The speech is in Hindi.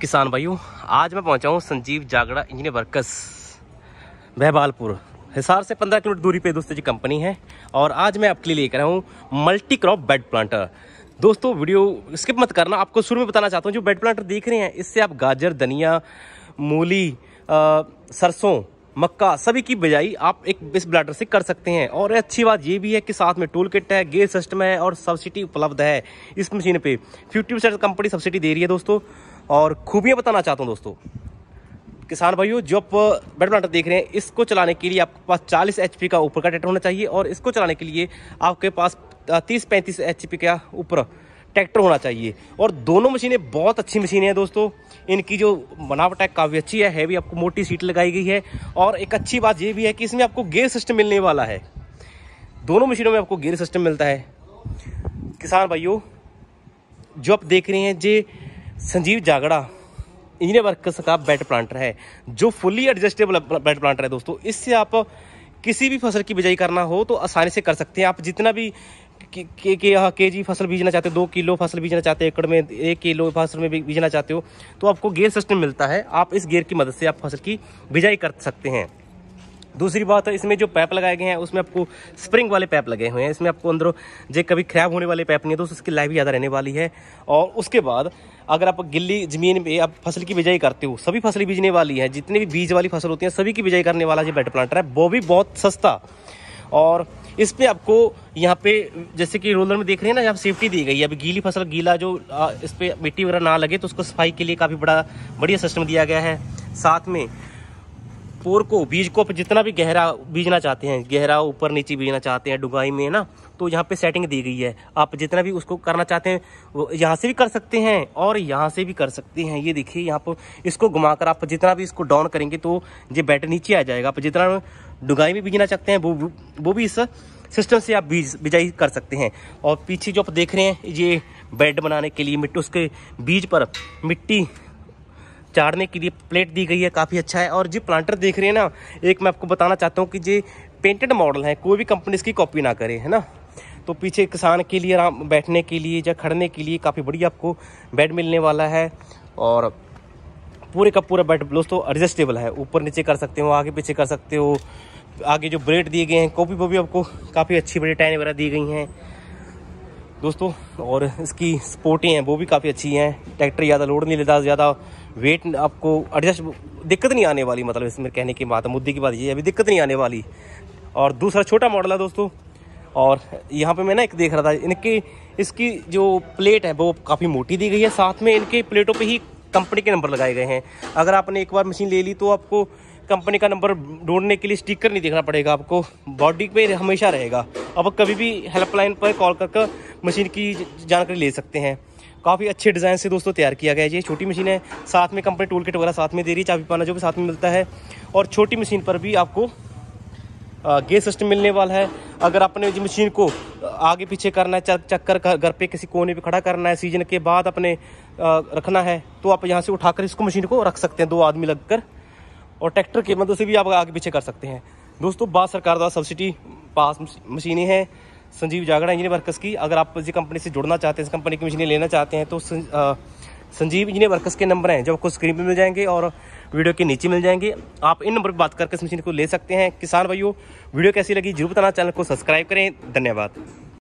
किसान भाइयों आज मैं पहुंचा हूं संजीव जागड़ा इंजीनियर वर्कस बहबालपुर हिसार से 15 किलोमीटर दूरी पे दोस्तों जी कंपनी है और आज मैं आपके लिए लेकर आया हूँ मल्टी क्रॉप बेड प्लांटर दोस्तों वीडियो स्किप मत करना आपको शुरू में बताना चाहता हूँ जो बेड प्लांटर देख रहे हैं इससे आप गाजर धनिया मूली सरसों मक्का सभी की बिजाई आप एक इस ब्लाटर से कर सकते हैं और अच्छी बात ये भी है कि साथ में टूल किट है गेयर सिस्टम है और सब्सिडी उपलब्ध है इस मशीन पे फिफ्टी कंपनी सब्सिडी दे रही है दोस्तों और खूबियाँ बताना चाहता हूँ दोस्तों किसान भाइयों जो आप बेड प्लांटर देख रहे हैं इसको चलाने के लिए आपके पास 40 एच का ऊपर का ट्रैक्टर होना चाहिए और इसको चलाने के लिए आपके पास 30 पैंतीस एच का ऊपर ट्रैक्टर होना चाहिए और दोनों मशीनें बहुत अच्छी मशीनें हैं दोस्तों इनकी जो बनावट है काफ़ी अच्छी है हैवी आपको मोटी सीट लगाई गई है और एक अच्छी बात ये भी है कि इसमें आपको गेयर सिस्टम मिलने वाला है दोनों मशीनों में आपको गेयर सिस्टम मिलता है किसान भाइयों जो आप देख रहे हैं जे संजीव जागड़ा इंजीनियर वर्कर्स का बेड प्लांटर है जो फुली एडजस्टेबल बेड प्लांटर है दोस्तों इससे आप किसी भी फसल की बिजाई करना हो तो आसानी से कर सकते हैं आप जितना भी के के, यहाँ के हाँ, जी फसल बीजना चाहते हो दो किलो फसल बीजना चाहते हो एकड़ में एक किलो फसल में बीजना चाहते हो तो आपको गेयर सिस्टम मिलता है आप इस गेयर की मदद से आप फसल की बिजाई कर सकते हैं दूसरी बात है इसमें जो पैप लगाए गए हैं उसमें आपको स्प्रिंग वाले पैप लगे हुए हैं इसमें आपको अंदरों जो कभी ख़राब होने वाले पैप नहीं है तो उसकी लाइफ ज़्यादा रहने वाली है और उसके बाद अगर आप गिल्ली ज़मीन पे आप फसल की बिजाई करते हो सभी फसल बीजने वाली है जितनी भी बीज वाली फसल होती है सभी की बिजाई करने वाला जो बेड प्लांटर है वो भी बहुत सस्ता और इस पर आपको यहाँ पे जैसे कि रोलर में देख रहे हैं ना यहाँ सेफ्टी दी गई है अभी गीली फसल गीला जो इस पर मिट्टी वगैरह ना लगे तो उसको सफाई के लिए काफ़ी बड़ा बढ़िया सिस्टम दिया गया है साथ में पोर को बीज को जितना भी गहरा बीजना चाहते हैं गहरा ऊपर नीचे बीजना चाहते हैं डुगाई में ना तो यहाँ पे सेटिंग दी गई है आप जितना भी उसको करना चाहते हैं वो यहाँ से भी कर सकते हैं और यहाँ से भी कर सकते हैं ये देखिए यहाँ पर इसको घुमाकर आप जितना भी इसको डाउन करेंगे तो ये बैट नीचे आ जाएगा आप जितना डुगाई में बीजना चाहते हैं वो वो भी इस सिस्टम से आप बीज बिजाई कर सकते हैं और पीछे जो आप देख रहे हैं ये बेड बनाने के लिए मिट्टी उसके बीज पर मिट्टी चाड़ने के लिए प्लेट दी गई है काफ़ी अच्छा है और जी प्लांटर देख रहे हैं ना एक मैं आपको बताना चाहता हूँ कि जी पेंटेड मॉडल है कोई भी कंपनी इसकी कॉपी ना करे है ना तो पीछे किसान के लिए आराम बैठने के लिए या खड़ने के लिए काफ़ी बढ़िया आपको बेड मिलने वाला है और पूरे का पूरा बेड दोस्तों एडजस्टेबल है ऊपर नीचे कर सकते हो आगे पीछे कर सकते हो आगे जो ब्रेड दिए गए हैं कॉपी वो भी आपको काफ़ी अच्छी बड़ी टाइन वगैरह दी गई हैं दोस्तों और इसकी स्पोर्टें हैं वो भी काफ़ी अच्छी हैं ट्रैक्टर ज़्यादा लोड नहीं लेता ज़्यादा वेट आपको एडजस्ट दिक्कत नहीं आने वाली मतलब इसमें कहने की बात है मुद्दे की बात ये अभी दिक्कत नहीं आने वाली और दूसरा छोटा मॉडल है दोस्तों और यहाँ पे मैं ना एक देख रहा था इनके इसकी जो प्लेट है वो काफ़ी मोटी दी गई है साथ में इनके प्लेटों पे ही कंपनी के नंबर लगाए गए हैं अगर आपने एक बार मशीन ले ली तो आपको कंपनी का नंबर ढूंढने के लिए स्टिकर नहीं देखना पड़ेगा आपको बॉडी पे हमेशा रहेगा अब कभी भी हेल्पलाइन पर कॉल कर मशीन की जानकारी ले सकते हैं काफ़ी अच्छे डिज़ाइन से दोस्तों तैयार किया गया है ये छोटी मशीन है साथ में कंपनी टूल किट वगैरह साथ में दे रही है चाबी पाना जो भी साथ में मिलता है और छोटी मशीन पर भी आपको गेयर सिस्टम मिलने वाला है अगर आपने मशीन को आगे पीछे करना है चक्कर घर पे किसी कोने पे खड़ा करना है सीजन के बाद अपने रखना है तो आप यहाँ से उठाकर इसको मशीन को रख सकते हैं दो आदमी लगकर और ट्रैक्टर के मदद से भी आप आगे पीछे कर सकते हैं दोस्तों बात सरकार द्वारा सब्सिडी पास मशीनें हैं संजीव जागड़ा इंजीनियर वर्कर्स की अगर आप इस कंपनी से जुड़ना चाहते हैं इस कंपनी की मशीनें लेना चाहते हैं तो संजीव इंजीनियर वर्कर्स के नंबर हैं जो आपको स्क्रीन पर मिल जाएंगे और वीडियो के नीचे मिल जाएंगे आप इन नंबर पर बात करके इस मशीन को ले सकते हैं किसान भाइयों वीडियो कैसी लगी जरूर बताना चैनल को सब्सक्राइब करें धन्यवाद